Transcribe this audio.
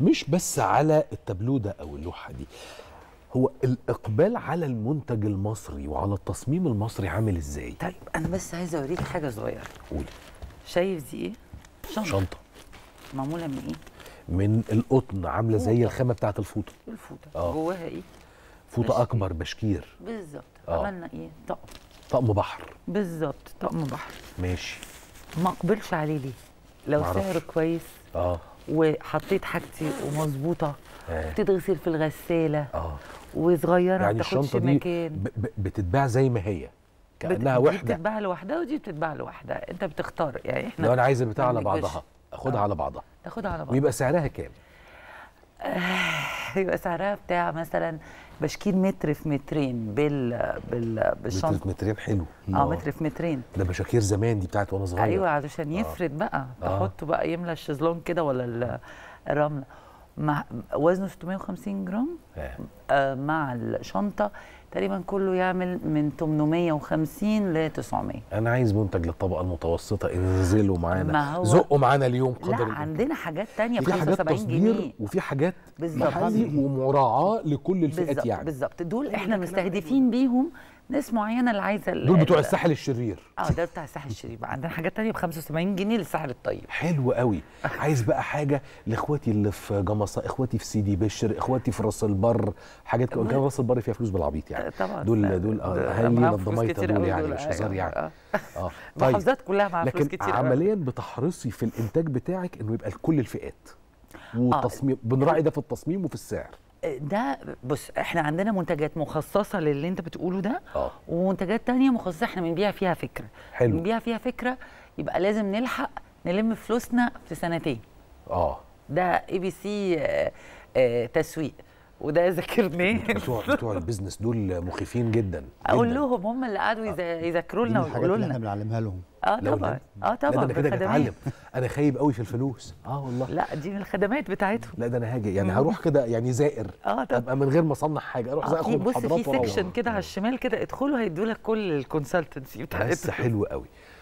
مش بس على التابلو ده او اللوحه دي هو الاقبال على المنتج المصري وعلى التصميم المصري عامل ازاي طيب انا بس عايزه اوريك حاجه صغيره قولي شايف دي ايه شنطه شنطه معموله من ايه من القطن عامله زي الخامه بتاعه الفوطه الفوطه آه. جواها ايه فوطه اكبر بشكير بالظبط آه. عملنا ايه طقم طقم بحر بالظبط طقم بحر ماشي ما اقبلش عليه ليه لو سعره كويس اه وحطيت حاجتي ومظبوطه بتتغسل آه. في الغساله آه. وصغيره يعني الشنطه دي مكان. بتتباع زي ما هي كانها بت... وحده دي بتتباع لوحدها ودي بتتباع لوحدها انت بتختار يعني احنا لو انا عايز البتاع على بعضها اخدها آه. على بعضها تاخدها على بعضها ويبقى سعرها كام ايوه سعرها بتاع مثلا بشكيل متر في مترين بال بال بالشنطه متر في مترين حلو اه نعم. متر في مترين ده بشاكير زمان دي بتاعت وانا صغير ايوه علشان آه. يفرد آه. بقى تحطه بقى يملى الشيزلون كده ولا الرمله مع وزنه 650 جرام آه. آه مع الشنطه تقريبا كله يعمل من 850 ل 900 انا عايز منتج للطبقه المتوسطه انزلوا معانا زقوا معانا اليوم قدر لا عندنا حاجات تانية ب 75 جنيه وفي حاجات محلي ومراعاه لكل الفئات يعني بالظبط دول احنا مستهدفين بيهم ناس معينه اللي عايزه دول بتوع الساحل الشرير اه ده بتاع الساحل الشرير عندنا حاجات تانية ب 75 جنيه للساحل الطيب حلو قوي عايز بقى حاجه لاخواتي اللي في جمصه اخواتي في سيدي بشر اخواتي في راس البر حاجات راس البر فيها فلوس بالعبيط يعني طبعا دول دول اهالي للضمايطه دول يعني مش أيوة. هزار يعني اه, آه. طيب محافظات كلها مع فلوس كتير لكن آه. عمليا بتحرصي في الانتاج بتاعك انه يبقى لكل الفئات والتصميم آه. بنراعي ده في التصميم وفي السعر آه، ده بص احنا عندنا منتجات مخصصه للي انت بتقوله ده آه. ومنتجات تانية مخصصه احنا بنبيع فيها فكره حلو بنبيع فيها فكره يبقى لازم نلحق نلم فلوسنا في سنتين اه ده اي بي سي تسويق وده ذاكرني بتوع بتوع البيزنس دول مخيفين جدا اقول لهم هم اللي قعدوا يذاكروا لنا ويقولوا لنا احنا بنعلمها لهم اه طبعا اه طبعا انا كده بتعلم انا خايب قوي في الفلوس اه والله لا دي من الخدمات بتاعتهم لا ده انا هاجي يعني هروح كده يعني زائر اه طبعا ابقى من غير ما اصنع حاجه اروح آه اخد محاضرات بص في سيكشن كده على آه. الشمال كده ادخلوا هيدوا لك كل الكونسلتنسي بتاعتهم بس حلو قوي